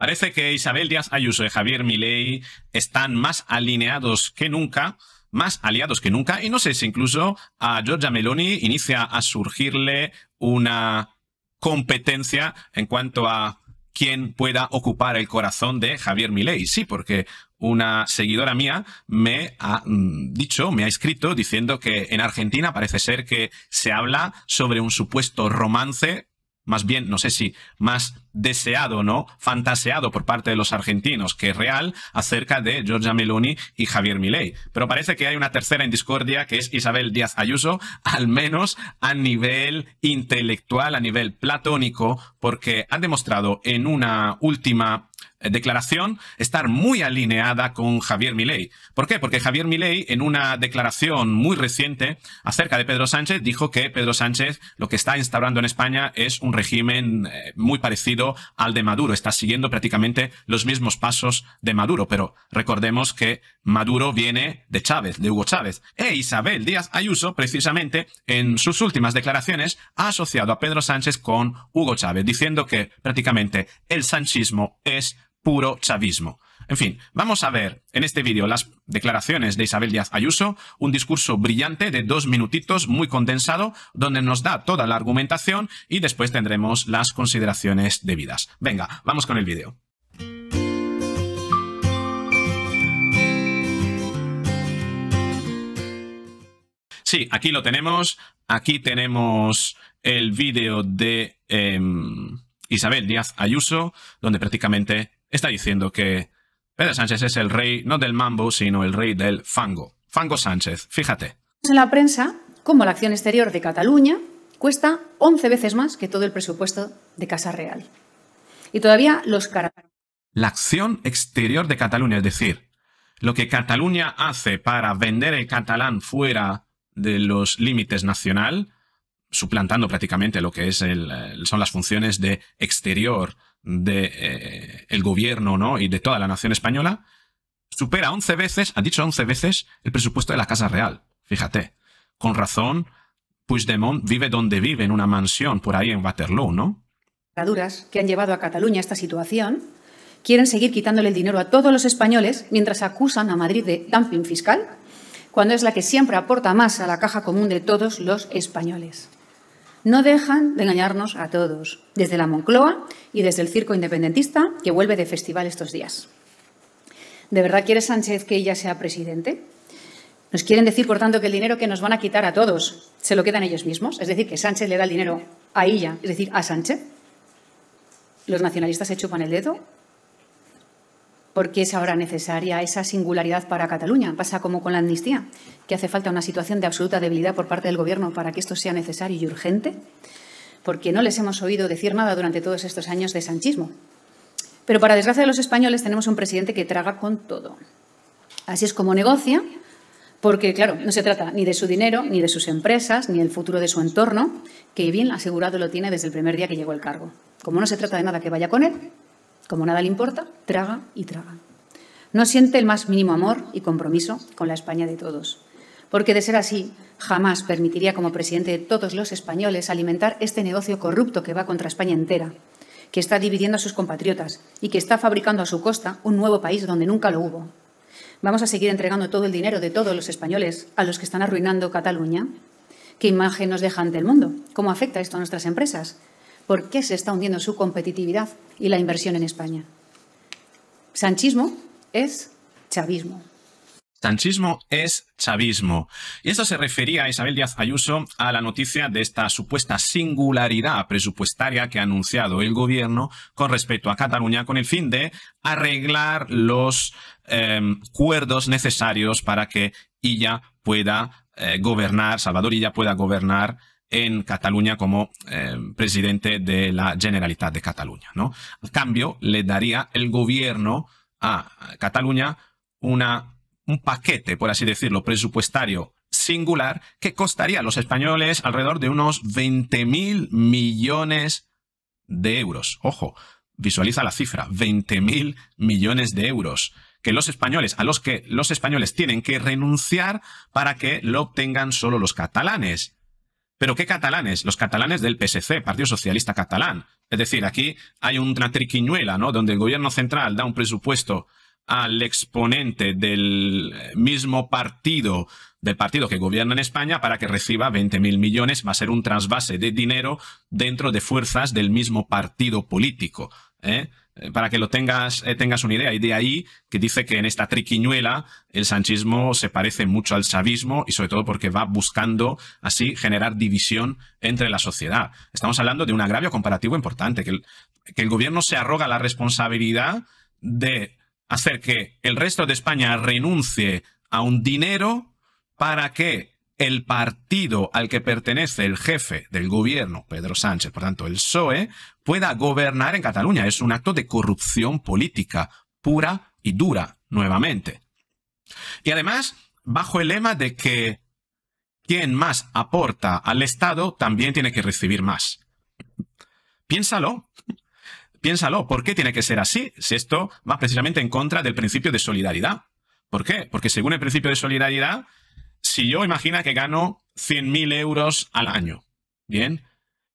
Parece que Isabel Díaz Ayuso y Javier Milei están más alineados que nunca más aliados que nunca y no sé si incluso a Georgia Meloni inicia a surgirle una competencia en cuanto a quién pueda ocupar el corazón de Javier Milei. Sí, porque una seguidora mía me ha mm, dicho, me ha escrito diciendo que en Argentina parece ser que se habla sobre un supuesto romance más bien, no sé si más deseado, ¿no? Fantaseado por parte de los argentinos, que es real, acerca de Giorgia Meloni y Javier Milei. Pero parece que hay una tercera en discordia, que es Isabel Díaz Ayuso, al menos a nivel intelectual, a nivel platónico, porque ha demostrado en una última declaración estar muy alineada con Javier Milei. ¿Por qué? Porque Javier Milei en una declaración muy reciente acerca de Pedro Sánchez dijo que Pedro Sánchez lo que está instaurando en España es un régimen eh, muy parecido al de Maduro, está siguiendo prácticamente los mismos pasos de Maduro, pero recordemos que Maduro viene de Chávez, de Hugo Chávez. E Isabel Díaz Ayuso precisamente en sus últimas declaraciones ha asociado a Pedro Sánchez con Hugo Chávez, diciendo que prácticamente el sanchismo es puro chavismo. En fin, vamos a ver en este vídeo las declaraciones de Isabel Díaz Ayuso, un discurso brillante de dos minutitos muy condensado donde nos da toda la argumentación y después tendremos las consideraciones debidas. Venga, vamos con el vídeo. Sí, aquí lo tenemos. Aquí tenemos el vídeo de em, Isabel Díaz Ayuso, donde prácticamente está diciendo que Pedro Sánchez es el rey no del mambo, sino el rey del fango. Fango Sánchez, fíjate. En la prensa, como la acción exterior de Cataluña cuesta 11 veces más que todo el presupuesto de Casa Real. Y todavía los caras. La acción exterior de Cataluña, es decir, lo que Cataluña hace para vender el catalán fuera de los límites nacional, suplantando prácticamente lo que es el, son las funciones de exterior de, eh, el gobierno ¿no? y de toda la nación española, supera 11 veces, ha dicho 11 veces, el presupuesto de la Casa Real. Fíjate, con razón, Puigdemont vive donde vive, en una mansión por ahí en Waterloo, ¿no? que han llevado a Cataluña esta situación quieren seguir quitándole el dinero a todos los españoles mientras acusan a Madrid de dumping fiscal, cuando es la que siempre aporta más a la caja común de todos los españoles no dejan de engañarnos a todos, desde la Moncloa y desde el circo independentista que vuelve de festival estos días. ¿De verdad quiere Sánchez que ella sea presidente? Nos quieren decir, por tanto, que el dinero que nos van a quitar a todos se lo quedan ellos mismos, es decir, que Sánchez le da el dinero a ella, es decir, a Sánchez. Los nacionalistas se chupan el dedo porque es ahora necesaria esa singularidad para Cataluña. Pasa como con la amnistía, que hace falta una situación de absoluta debilidad por parte del Gobierno para que esto sea necesario y urgente, porque no les hemos oído decir nada durante todos estos años de sanchismo. Pero para desgracia de los españoles tenemos un presidente que traga con todo. Así es como negocia, porque claro, no se trata ni de su dinero, ni de sus empresas, ni del futuro de su entorno, que bien asegurado lo tiene desde el primer día que llegó al cargo. Como no se trata de nada que vaya con él, como nada le importa, traga y traga. No siente el más mínimo amor y compromiso con la España de todos, porque de ser así, jamás permitiría como presidente de todos los españoles alimentar este negocio corrupto que va contra España entera, que está dividiendo a sus compatriotas y que está fabricando a su costa un nuevo país donde nunca lo hubo. ¿Vamos a seguir entregando todo el dinero de todos los españoles a los que están arruinando Cataluña? ¿Qué imagen nos deja ante el mundo? ¿Cómo afecta esto a nuestras empresas? ¿Por qué se está hundiendo su competitividad y la inversión en España? Sanchismo es chavismo. Sanchismo es chavismo. Y esto se refería a Isabel Díaz Ayuso a la noticia de esta supuesta singularidad presupuestaria que ha anunciado el gobierno con respecto a Cataluña con el fin de arreglar los em, cuerdos necesarios para que ella eh, pueda gobernar, Salvador ella pueda gobernar en Cataluña como eh, presidente de la Generalitat de Cataluña. ¿no? Al cambio, le daría el gobierno a Cataluña una, un paquete, por así decirlo, presupuestario singular que costaría a los españoles alrededor de unos 20.000 millones de euros. Ojo, visualiza la cifra, 20.000 millones de euros que los españoles, a los que los españoles tienen que renunciar para que lo obtengan solo los catalanes. Pero ¿qué catalanes? Los catalanes del PSC, Partido Socialista Catalán. Es decir, aquí hay una triquiñuela, ¿no? Donde el gobierno central da un presupuesto al exponente del mismo partido, del partido que gobierna en España, para que reciba 20.000 millones. Va a ser un trasvase de dinero dentro de fuerzas del mismo partido político. ¿eh? Eh, para que lo tengas, eh, tengas una idea. Y de ahí que dice que en esta triquiñuela el sanchismo se parece mucho al chavismo y sobre todo porque va buscando así generar división entre la sociedad. Estamos hablando de un agravio comparativo importante, que que el gobierno se arroga la responsabilidad de hacer que el resto de España renuncie a un dinero para que el partido al que pertenece el jefe del gobierno, Pedro Sánchez, por tanto el PSOE, pueda gobernar en Cataluña. Es un acto de corrupción política pura y dura, nuevamente. Y además, bajo el lema de que quien más aporta al Estado también tiene que recibir más. Piénsalo. Piénsalo, ¿por qué tiene que ser así? Si esto va precisamente en contra del principio de solidaridad. ¿Por qué? Porque según el principio de solidaridad, si yo imagina que gano 100.000 euros al año, ¿bien?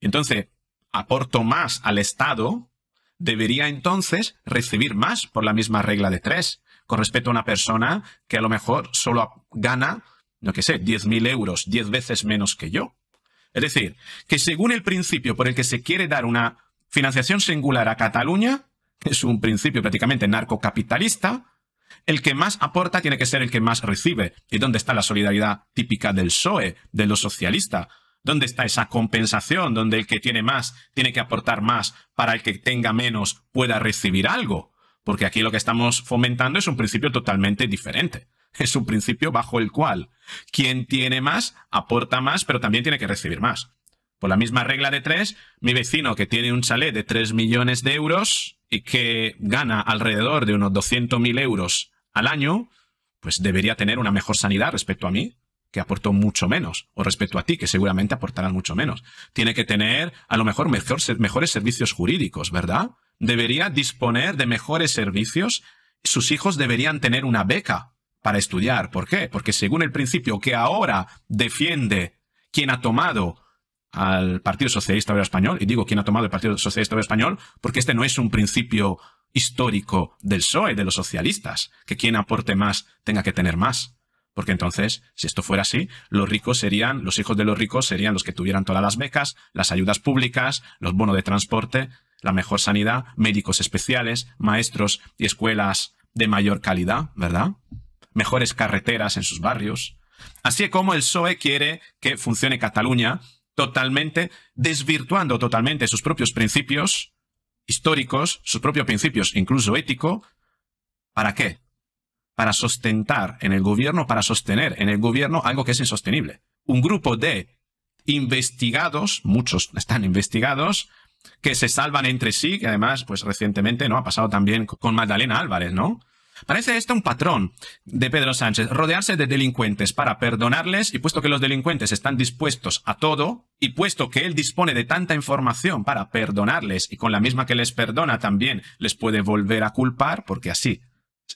Entonces, aporto más al Estado, debería entonces recibir más por la misma regla de tres, con respecto a una persona que a lo mejor solo gana, no que sé, 10.000 euros, 10 veces menos que yo. Es decir, que según el principio por el que se quiere dar una financiación singular a Cataluña, que es un principio prácticamente narcocapitalista, el que más aporta tiene que ser el que más recibe. ¿Y dónde está la solidaridad típica del PSOE, de los socialistas? ¿Dónde está esa compensación donde el que tiene más tiene que aportar más para el que tenga menos pueda recibir algo? Porque aquí lo que estamos fomentando es un principio totalmente diferente. Es un principio bajo el cual quien tiene más aporta más, pero también tiene que recibir más. Por la misma regla de tres, mi vecino que tiene un chalet de tres millones de euros, y que gana alrededor de unos 200.000 euros al año, pues debería tener una mejor sanidad respecto a mí, que aportó mucho menos, o respecto a ti, que seguramente aportarás mucho menos. Tiene que tener, a lo mejor, mejor, mejores servicios jurídicos, ¿verdad? Debería disponer de mejores servicios. Sus hijos deberían tener una beca para estudiar. ¿Por qué? Porque según el principio que ahora defiende quien ha tomado al Partido Socialista Obrero Español, y digo quién ha tomado el Partido Socialista Obrero Español, porque este no es un principio histórico del PSOE, de los socialistas, que quien aporte más tenga que tener más. Porque entonces, si esto fuera así, los ricos serían, los hijos de los ricos serían los que tuvieran todas las becas, las ayudas públicas, los bonos de transporte, la mejor sanidad, médicos especiales, maestros y escuelas de mayor calidad, ¿verdad? Mejores carreteras en sus barrios. Así es como el PSOE quiere que funcione Cataluña totalmente, desvirtuando totalmente sus propios principios históricos, sus propios principios incluso ético, ¿para qué? Para sustentar en el gobierno, para sostener en el gobierno algo que es insostenible. Un grupo de investigados, muchos están investigados, que se salvan entre sí, que además, pues recientemente, ¿no? Ha pasado también con Magdalena Álvarez, ¿no? Parece esto un patrón de Pedro Sánchez, rodearse de delincuentes para perdonarles y puesto que los delincuentes están dispuestos a todo, y puesto que Él dispone de tanta información para perdonarles y con la misma que les perdona también les puede volver a culpar, porque así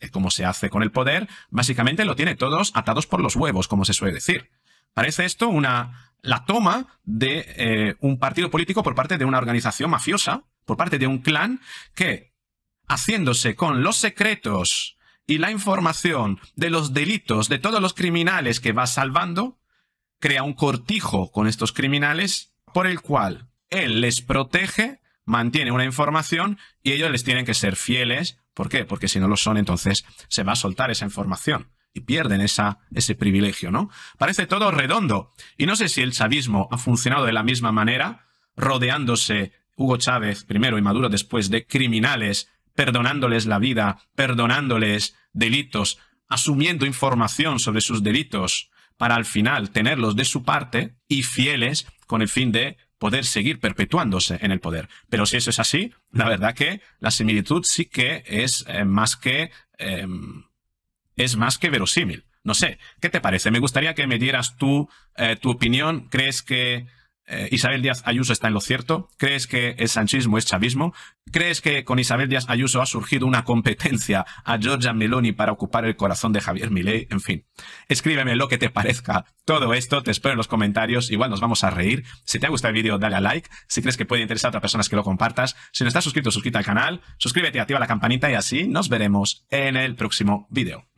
es como se hace con el poder, básicamente lo tiene todos atados por los huevos, como se suele decir. Parece esto una, la toma de eh, un partido político por parte de una organización mafiosa, por parte de un clan que, haciéndose con los secretos y la información de los delitos de todos los criminales que va salvando, crea un cortijo con estos criminales por el cual él les protege, mantiene una información y ellos les tienen que ser fieles. ¿Por qué? Porque si no lo son, entonces se va a soltar esa información y pierden esa, ese privilegio, ¿no? Parece todo redondo. Y no sé si el chavismo ha funcionado de la misma manera, rodeándose Hugo Chávez primero y Maduro después de criminales, perdonándoles la vida, perdonándoles delitos, asumiendo información sobre sus delitos, para al final tenerlos de su parte y fieles con el fin de poder seguir perpetuándose en el poder. Pero si eso es así, la verdad que la similitud sí que es eh, más que em, es más que verosímil. No sé, ¿qué te parece? Me gustaría que me dieras tú eh, tu opinión. ¿Crees que eh, Isabel Díaz Ayuso está en lo cierto? ¿Crees que el sanchismo es chavismo? ¿Crees que con Isabel Díaz Ayuso ha surgido una competencia a Giorgia Meloni para ocupar el corazón de Javier Milei? En fin, escríbeme lo que te parezca todo esto, te espero en los comentarios, igual nos vamos a reír. Si te ha gustado el vídeo, dale a like. Si crees que puede interesar a otras personas que lo compartas, si no estás suscrito, suscríbete al canal, suscríbete, y activa la campanita y así nos veremos en el próximo vídeo.